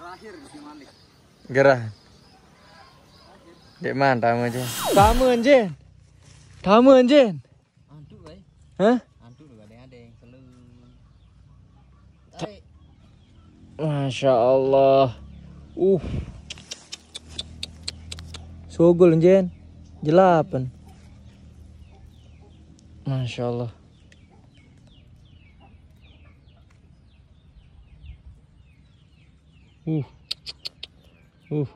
Terakhir di Gerah. Dek man tamu je. Tamu anjen. Tamu anjen. Hah? Antu ada yang Masya Allah. Uh. Sugul anjen. Jelapan. Masya Allah. Uh. Uh.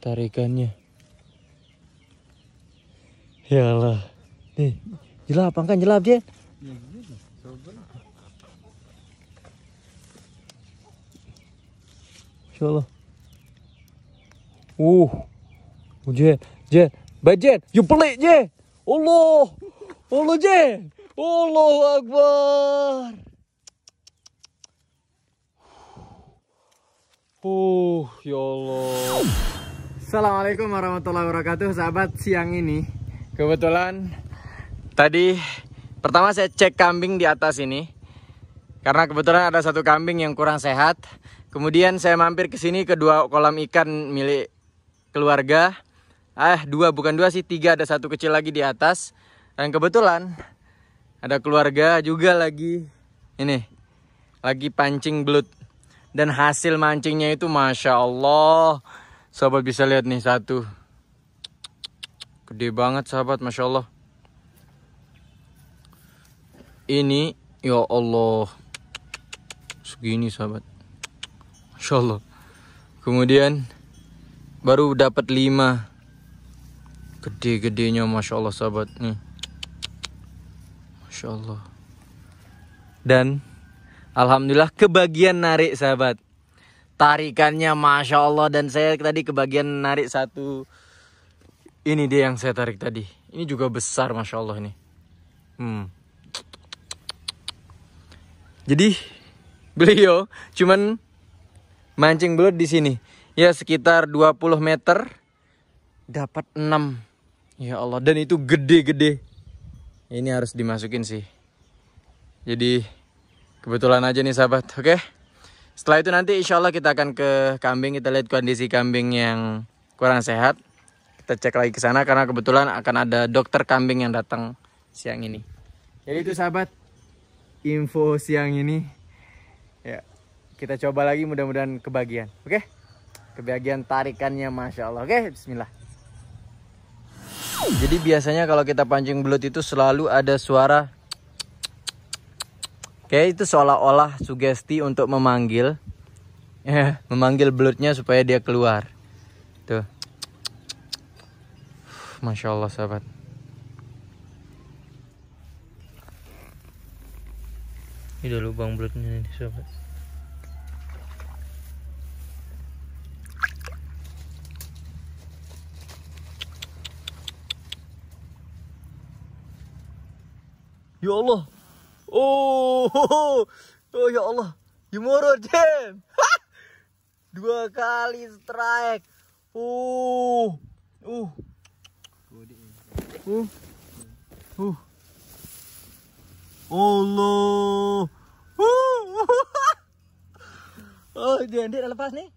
Tarikannya. Allah. Nih, jelap angkat jelap dia. Ya, Masya Allah. Uh. Oh, Jen, Jen, budget you pelik Jen. Allah. Allah je, Allah Akbar. Huh, ya Allah. Assalamualaikum warahmatullahi wabarakatuh, sahabat. Siang ini kebetulan tadi pertama saya cek kambing di atas ini karena kebetulan ada satu kambing yang kurang sehat. Kemudian saya mampir ke sini kedua kolam ikan milik keluarga. Ah, dua bukan dua sih, tiga ada satu kecil lagi di atas. Dan kebetulan ada keluarga juga lagi ini lagi pancing belut dan hasil mancingnya itu masya Allah sahabat bisa lihat nih satu gede banget sahabat masya Allah ini ya Allah segini sahabat masya Allah kemudian baru dapat 5 gede-gedenya masya Allah sahabat nih masya Allah dan Alhamdulillah kebagian narik sahabat Tarikannya Masya Allah Dan saya tadi kebagian narik satu Ini dia yang saya tarik tadi Ini juga besar Masya Allah ini hmm. Jadi beliau cuman mancing belut di sini Ya sekitar 20 meter Dapat 6 Ya Allah dan itu gede-gede Ini harus dimasukin sih Jadi kebetulan aja nih sahabat oke okay? setelah itu nanti insya Allah kita akan ke kambing kita lihat kondisi kambing yang kurang sehat kita cek lagi ke sana karena kebetulan akan ada dokter kambing yang datang siang ini jadi itu sahabat info siang ini ya kita coba lagi mudah-mudahan kebagian oke okay? kebagian tarikannya masya Allah oke okay? Bismillah jadi biasanya kalau kita pancing belut itu selalu ada suara Kayak itu seolah-olah sugesti untuk memanggil ya, memanggil belutnya supaya dia keluar. Tuh. Masya Allah sahabat. Ini udah lubang belutnya ini sahabat. Ya Allah. Oh. Oh, oh ya Allah. Yumoro Jam. Dua kali strike. Uh. Uh. Uh. Uh. Allah. Uh. Oh, dia udah lepas nih.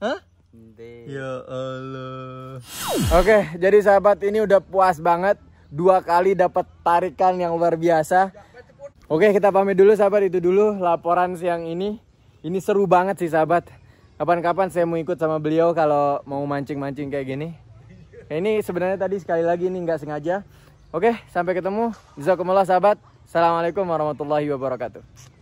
Hah? Ya Allah. Oke, jadi sahabat ini udah puas banget. Dua kali dapat tarikan yang luar biasa. Oke kita pamit dulu sahabat itu dulu laporan siang ini. Ini seru banget sih sahabat. Kapan-kapan saya mau ikut sama beliau kalau mau mancing-mancing kayak gini. Nah, ini sebenarnya tadi sekali lagi ini nggak sengaja. Oke sampai ketemu. Jazakumullah sahabat. Assalamualaikum warahmatullahi wabarakatuh.